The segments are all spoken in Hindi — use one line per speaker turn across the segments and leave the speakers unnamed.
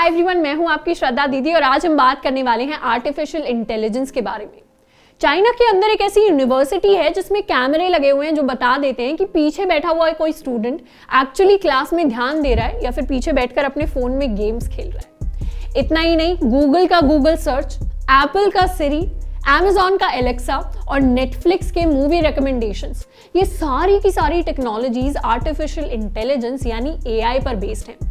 हाय एवरीवन मैं हूं आपकी श्रद्धा दीदी और आज हम बात करने वाले हैं आर्टिफिशियल इंटेलिजेंस के बारे में चाइना के अंदर एक ऐसी यूनिवर्सिटी है जिसमें कैमरे लगे हुए हैं जो बता देते हैं कि पीछे बैठा हुआ है कोई स्टूडेंट एक्चुअली क्लास में ध्यान दे रहा है या फिर पीछे बैठकर अपने फोन में गेम्स खेल रहा है इतना ही नहीं गूगल का गूगल सर्च एप्पल का सीरी एमेजॉन का एलेक्सा और नेटफ्लिक्स के मूवी रिकमेंडेशन ये सारी की सारी टेक्नोलॉजीज आर्टिफिशियल इंटेलिजेंस यानी एआई पर बेस्ड हैं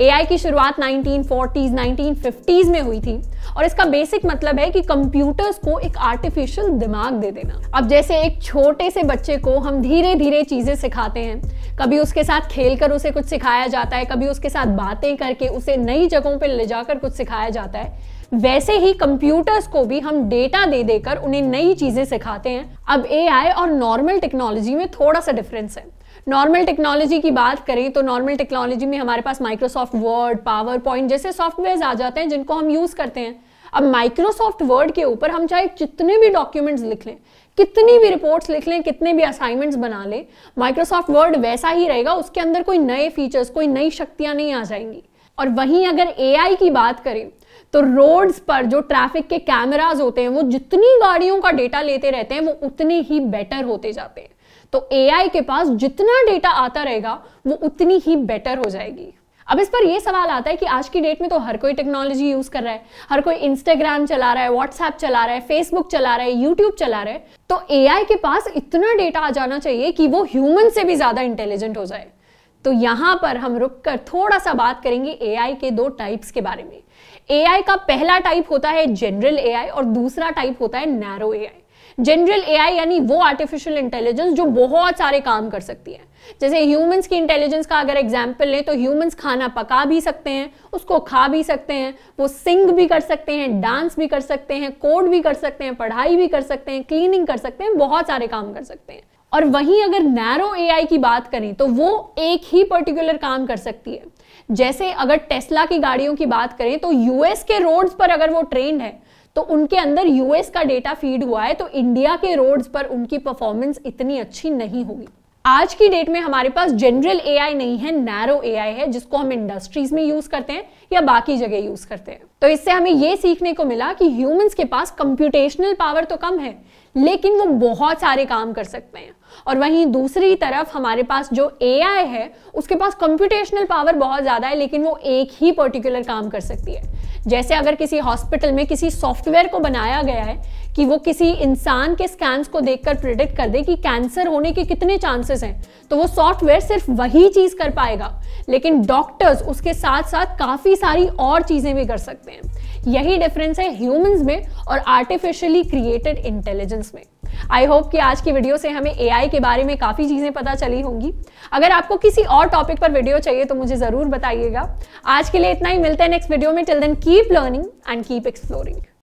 एआई की शुरुआत 1940s 1950s में हुई थी और इसका बेसिक मतलब है कि कंप्यूटर्स को एक आर्टिफिशियल दिमाग दे देना अब जैसे एक छोटे से बच्चे को हम धीरे धीरे चीजें सिखाते हैं कभी उसके साथ खेल कर उसे कुछ सिखाया जाता है कभी उसके साथ बातें करके उसे नई जगहों पर ले जाकर कुछ सिखाया जाता है वैसे ही कंप्यूटर्स को भी हम डेटा दे देकर उन्हें नई चीजें सिखाते हैं अब एआई और नॉर्मल टेक्नोलॉजी में थोड़ा सा डिफरेंस है नॉर्मल टेक्नोलॉजी की बात करें तो नॉर्मल टेक्नोलॉजी में हमारे पास माइक्रोसॉफ्ट वर्ड पावर पॉइंट जैसे सॉफ्टवेयर आ जाते हैं जिनको हम यूज़ करते हैं अब माइक्रोसॉफ्ट वर्ड के ऊपर हम चाहे जितने भी डॉक्यूमेंट्स लिख लें कितनी भी रिपोर्ट्स लिख लें कितने भी असाइनमेंट्स बना लें माइक्रोसॉफ्ट वर्ड वैसा ही रहेगा उसके अंदर कोई नए फीचर्स कोई नई शक्तियाँ नहीं आ जाएंगी और वहीं अगर एआई की बात करें तो रोड्स पर जो ट्रैफिक के कैमराज होते हैं वो जितनी गाड़ियों का डेटा लेते रहते हैं वो उतने ही बेटर होते जाते हैं तो ए के पास जितना डेटा आता रहेगा वो उतनी ही बेटर हो जाएगी अब इस पर यह सवाल आता है कि आज की डेट में तो हर कोई टेक्नोलॉजी यूज कर रहा है हर कोई इंस्टाग्राम चला रहा है व्हाट्सएप चला रहा है फेसबुक चला रहा है यूट्यूब चला रहा है तो एआई के पास इतना डेटा आ जाना चाहिए कि वो ह्यूमन से भी ज्यादा इंटेलिजेंट हो जाए तो यहां पर हम रुक कर थोड़ा सा बात करेंगे ए के दो टाइप्स के बारे में ए का पहला टाइप होता है जनरल ए और दूसरा टाइप होता है नैरो ए जनरल ए यानी वो आर्टिफिशियल इंटेलिजेंस जो बहुत सारे काम कर सकती है जैसे ह्यूमंस की इंटेलिजेंस का अगर एग्जाम्पल लें तो ह्यूमंस खाना पका भी सकते हैं उसको खा भी सकते हैं वो सिंग भी कर सकते हैं डांस भी कर सकते हैं कोड भी कर सकते हैं पढ़ाई भी कर सकते हैं क्लीनिंग कर सकते हैं बहुत सारे काम कर सकते हैं और वहीं अगर नैरो एआई की बात करें तो वो एक ही पर्टिकुलर काम कर सकती है जैसे अगर टेस्ला की गाड़ियों की बात करें तो यूएस के रोड्स पर अगर वो ट्रेंड है तो उनके अंदर यूएस का डेटा फीड हुआ है तो इंडिया के रोड्स पर उनकी परफॉर्मेंस इतनी अच्छी नहीं होगी आज की डेट में हमारे पास जनरल एआई नहीं है नैरो एआई है जिसको हम इंडस्ट्रीज में यूज करते हैं या बाकी जगह यूज करते हैं तो इससे हमें ये सीखने को मिला कि ह्यूमंस के पास कंप्यूटेशनल पावर तो कम है लेकिन वो बहुत सारे काम कर सकते हैं और वहीं दूसरी तरफ हमारे पास जो ए है उसके पास कंप्यूटेशनल पावर बहुत ज़्यादा है लेकिन वो एक ही पर्टिकुलर काम कर सकती है जैसे अगर किसी हॉस्पिटल में किसी सॉफ्टवेयर को बनाया गया है कि वो किसी इंसान के स्कैंस को देखकर प्रिडिक्ट कर दे कि कैंसर होने के कितने चांसेस हैं तो वो सॉफ्टवेयर सिर्फ वही चीज़ कर पाएगा लेकिन डॉक्टर्स उसके साथ साथ काफ़ी सारी और चीज़ें भी कर सकते हैं सकते हैं यही डिफरेंस है ह्यूमंस में और आर्टिफिशियली क्रिएटेड इंटेलिजेंस में आई होप कि आज की वीडियो से हमें एआई के बारे में काफ़ी चीज़ें पता चली होंगी अगर आपको किसी और टॉपिक पर वीडियो चाहिए तो मुझे ज़रूर बताइएगा आज के लिए इतना ही मिलते हैं नेक्स्ट वीडियो में till then keep learning and keep exploring